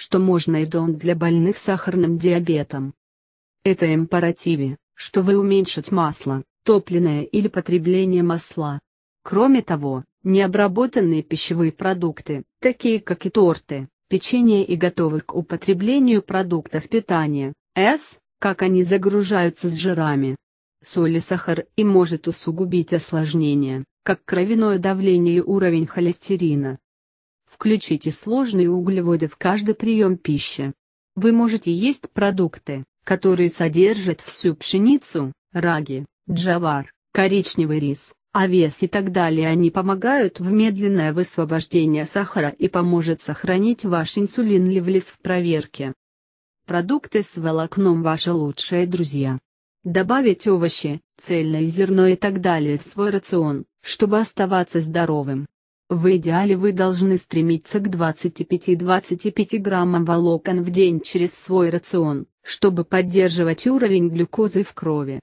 что можно и дон для больных сахарным диабетом. Это императиве, вы уменьшить масло, топленое или потребление масла. Кроме того, необработанные пищевые продукты, такие как и торты, печенье и готовы к употреблению продуктов питания, С, как они загружаются с жирами. Соль и сахар и может усугубить осложнения, как кровяное давление и уровень холестерина. Включите сложные углеводы в каждый прием пищи. Вы можете есть продукты, которые содержат всю пшеницу, раги, джавар, коричневый рис, овес и так далее. Они помогают в медленное высвобождение сахара и поможет сохранить ваш инсулин инсулинлевлис в проверке. Продукты с волокном – ваши лучшие друзья. Добавить овощи, цельное зерно и так далее в свой рацион, чтобы оставаться здоровым. В идеале вы должны стремиться к 25-25 граммам волокон в день через свой рацион, чтобы поддерживать уровень глюкозы в крови.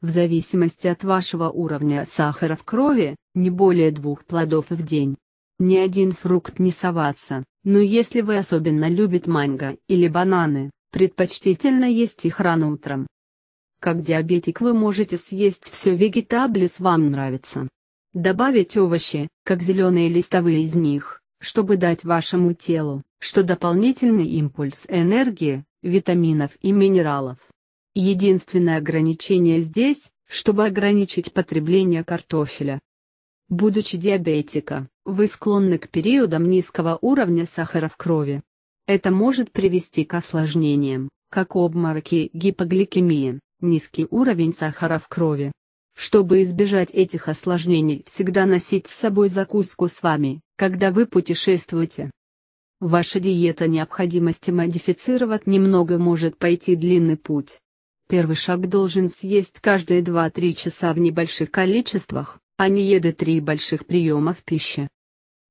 В зависимости от вашего уровня сахара в крови, не более двух плодов в день. Ни один фрукт не соваться, но если вы особенно любит манго или бананы, предпочтительно есть их рано утром. Как диабетик вы можете съесть все вегетабли, с вам нравится. Добавить овощи, как зеленые листовые из них, чтобы дать вашему телу, что дополнительный импульс энергии, витаминов и минералов. Единственное ограничение здесь, чтобы ограничить потребление картофеля. Будучи диабетика, вы склонны к периодам низкого уровня сахара в крови. Это может привести к осложнениям, как обмороки, гипогликемия, низкий уровень сахара в крови, чтобы избежать этих осложнений, всегда носить с собой закуску с вами, когда вы путешествуете. Ваша диета необходимости модифицировать немного может пойти длинный путь. Первый шаг должен съесть каждые 2-3 часа в небольших количествах, а не еды 3 больших приемов пищи.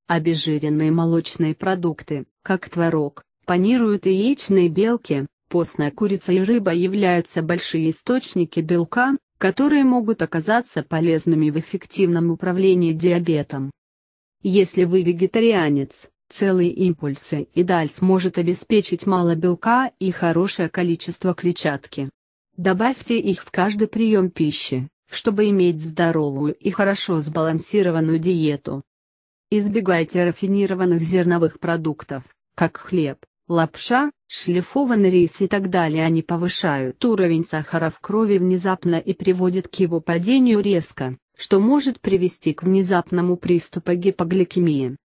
Обезжиренные молочные продукты, как творог, панируют яичные белки, постная курица и рыба являются большие источники белка, которые могут оказаться полезными в эффективном управлении диабетом. Если вы вегетарианец, целые импульсы и дальс может обеспечить мало белка и хорошее количество клетчатки. Добавьте их в каждый прием пищи, чтобы иметь здоровую и хорошо сбалансированную диету. Избегайте рафинированных зерновых продуктов, как хлеб, лапша, шлифованный рис и так далее, они повышают уровень сахара в крови внезапно и приводят к его падению резко, что может привести к внезапному приступу гипогликемии.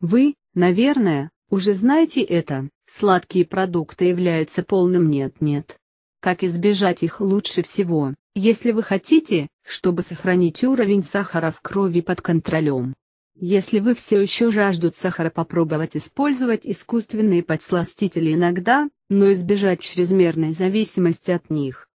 Вы, наверное, уже знаете это, сладкие продукты являются полным нет-нет. Как избежать их лучше всего, если вы хотите, чтобы сохранить уровень сахара в крови под контролем? Если вы все еще жаждут сахара попробовать использовать искусственные подсластители иногда, но избежать чрезмерной зависимости от них.